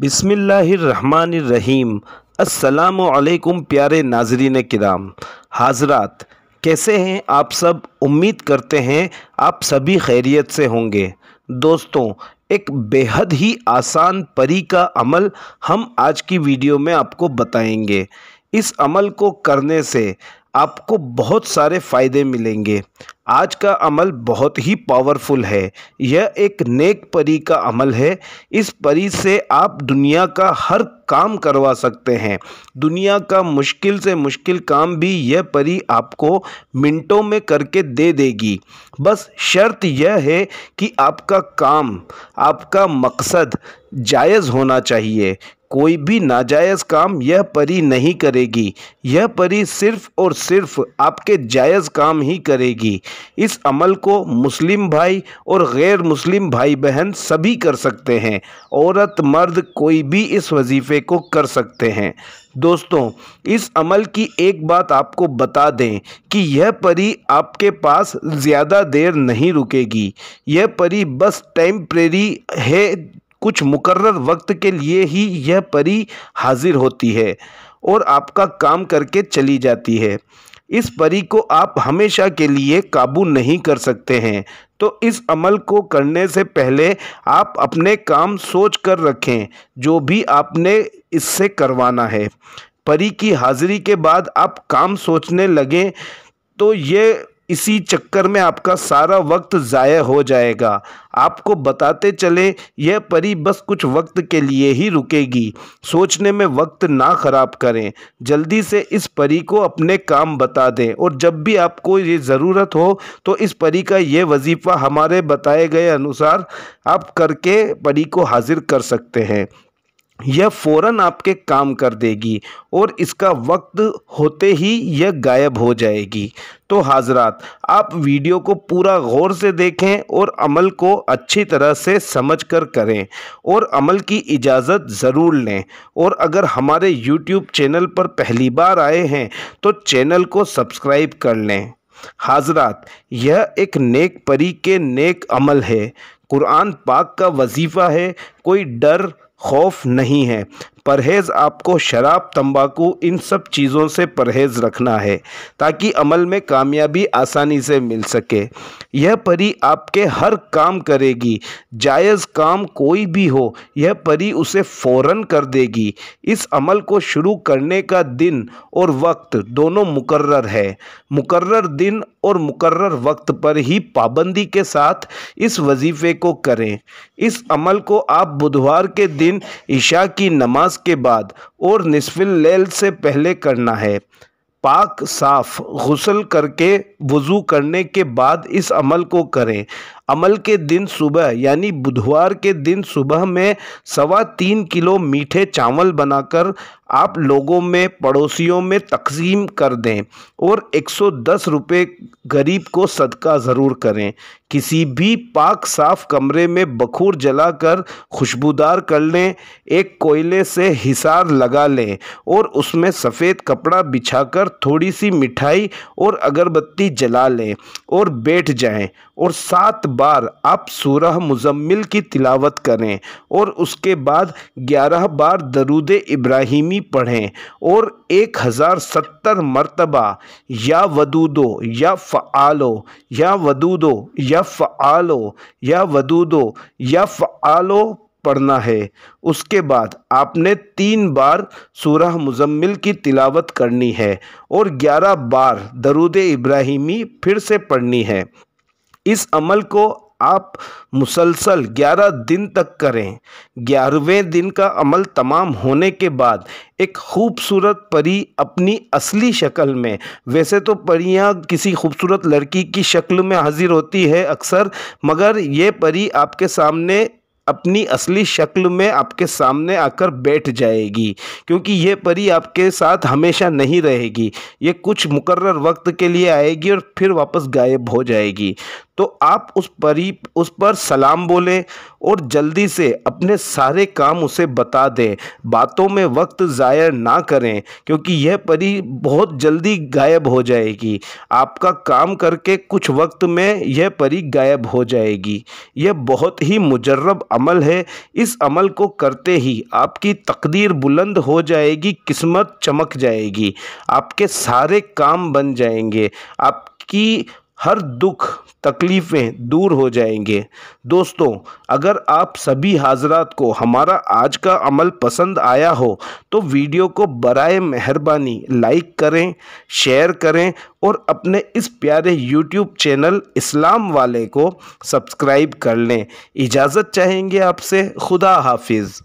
बिसमीम् असलकुम प्यारे नाजरीन किराम हाजरात कैसे हैं आप सब उम्मीद करते हैं आप सभी खैरियत से होंगे दोस्तों एक बेहद ही आसान परी का अमल हम आज की वीडियो में आपको बताएंगे इस अमल को करने से आपको बहुत सारे फ़ायदे मिलेंगे आज का अमल बहुत ही पावरफुल है यह एक नेक परी का अमल है इस परी से आप दुनिया का हर काम करवा सकते हैं दुनिया का मुश्किल से मुश्किल काम भी यह परी आपको मिनटों में करके दे देगी बस शर्त यह है कि आपका काम आपका मकसद जायज़ होना चाहिए कोई भी नाजायज़ काम यह परी नहीं करेगी यह परी सिर्फ़ और सिर्फ आपके जायज़ काम ही करेगी इस अमल को मुस्लिम भाई और गैर मुस्लिम भाई बहन सभी कर सकते हैं औरत मर्द कोई भी इस वजीफ़े को कर सकते हैं दोस्तों इस अमल की एक बात आपको बता दें कि यह परी आपके पास ज़्यादा देर नहीं रुकेगी यह परी बस टेम्प्रेरी है कुछ मुकर्र वक्त के लिए ही यह परी हाजिर होती है और आपका काम करके चली जाती है इस परी को आप हमेशा के लिए काबू नहीं कर सकते हैं तो इस अमल को करने से पहले आप अपने काम सोच कर रखें जो भी आपने इससे करवाना है परी की हाज़िरी के बाद आप काम सोचने लगें तो ये इसी चक्कर में आपका सारा वक्त ज़ाया हो जाएगा आपको बताते चले यह परी बस कुछ वक्त के लिए ही रुकेगी सोचने में वक्त ना ख़राब करें जल्दी से इस परी को अपने काम बता दें और जब भी आपको ये ज़रूरत हो तो इस परी का ये वजीफ़ा हमारे बताए गए अनुसार आप करके परी को हाजिर कर सकते हैं यह फ़ौरन आपके काम कर देगी और इसका वक्त होते ही यह गायब हो जाएगी तो हाजरात आप वीडियो को पूरा गौर से देखें और अमल को अच्छी तरह से समझ कर करें और अमल की इजाज़त ज़रूर लें और अगर हमारे YouTube चैनल पर पहली बार आए हैं तो चैनल को सब्सक्राइब कर लें हाजरात यह एक नेक परी के नेक अमल है कुरान पाक का वजीफ़ा है कोई डर खौफ नहीं है परहेज़ आपको शराब तंबाकू इन सब चीज़ों से परहेज़ रखना है ताकि अमल में कामयाबी आसानी से मिल सके यह परी आपके हर काम करेगी जायज़ काम कोई भी हो यह परी उसे फ़ौर कर देगी इस अमल को शुरू करने का दिन और वक्त दोनों मुकर्र है मुकर्र दिन और मुकर्र वक्त पर ही पाबंदी के साथ इस वजीफ़े को करें इस अमल को आप बुधवार के दिन ईशा की नमाज नमाज के बाद और निसफिल लेल से पहले करना है पाक साफ गसल करके वज़ू करने के बाद इस अमल को करें अमल के दिन सुबह यानी बुधवार के दिन सुबह में सवा तीन किलो मीठे चावल बनाकर आप लोगों में पड़ोसियों में तकसीम कर दें और 110 रुपए गरीब को सदका ज़रूर करें किसी भी पाक साफ कमरे में बखूर जलाकर खुशबूदार कर लें एक कोयले से हिसार लगा लें और उसमें सफ़ेद कपड़ा बिछाकर थोड़ी सी मिठाई और अगरबत्ती जला लें और बैठ जाएं और सात बार आप सूरह मुजम्मिल की तिलावत करें और उसके बाद ग्यारह बार दरूद इब्राहिमी पढ़ें और एक हज़ार सत्तर मरतबा या वदूदो या फ़ालो या वदूदो या फ़ालो या वदूदो या फ़ालो पढ़ना है उसके बाद आपने तीन बार सूरह मुजम्मिल की तिलावत करनी है और ग्यारह बार दरूद इब्राहिमी फिर से पढ़नी है इस अमल को आप मुसलसल ग्यारह दिन तक करें ग्यारहवें दिन का अमल तमाम होने के बाद एक खूबसूरत परी अपनी असली शक्ल में वैसे तो परियां किसी खूबसूरत लड़की की शक्ल में हाजिर होती है अक्सर मगर ये परी आपके सामने अपनी असली शक्ल में आपके सामने आकर बैठ जाएगी क्योंकि यह परी आपके साथ हमेशा नहीं रहेगी ये कुछ मुकर्र वक्त के लिए आएगी और फिर वापस गायब हो जाएगी तो आप उस परी उस पर सलाम बोलें और जल्दी से अपने सारे काम उसे बता दें बातों में वक्त ज़ाया ना करें क्योंकि यह परी बहुत जल्दी गायब हो जाएगी आपका काम करके कुछ वक्त में यह परी गायब हो जाएगी यह बहुत ही मुजरब अमल है इस अमल को करते ही आपकी तकदीर बुलंद हो जाएगी किस्मत चमक जाएगी आपके सारे काम बन जाएंगे आपकी हर दुख तकलीफ़ें दूर हो जाएंगे दोस्तों अगर आप सभी हाजरात को हमारा आज का अमल पसंद आया हो तो वीडियो को बरए मेहरबानी लाइक करें शेयर करें और अपने इस प्यारे यूट्यूब चैनल इस्लाम वाले को सब्सक्राइब कर लें इजाज़त चाहेंगे आपसे खुदा हाफिज़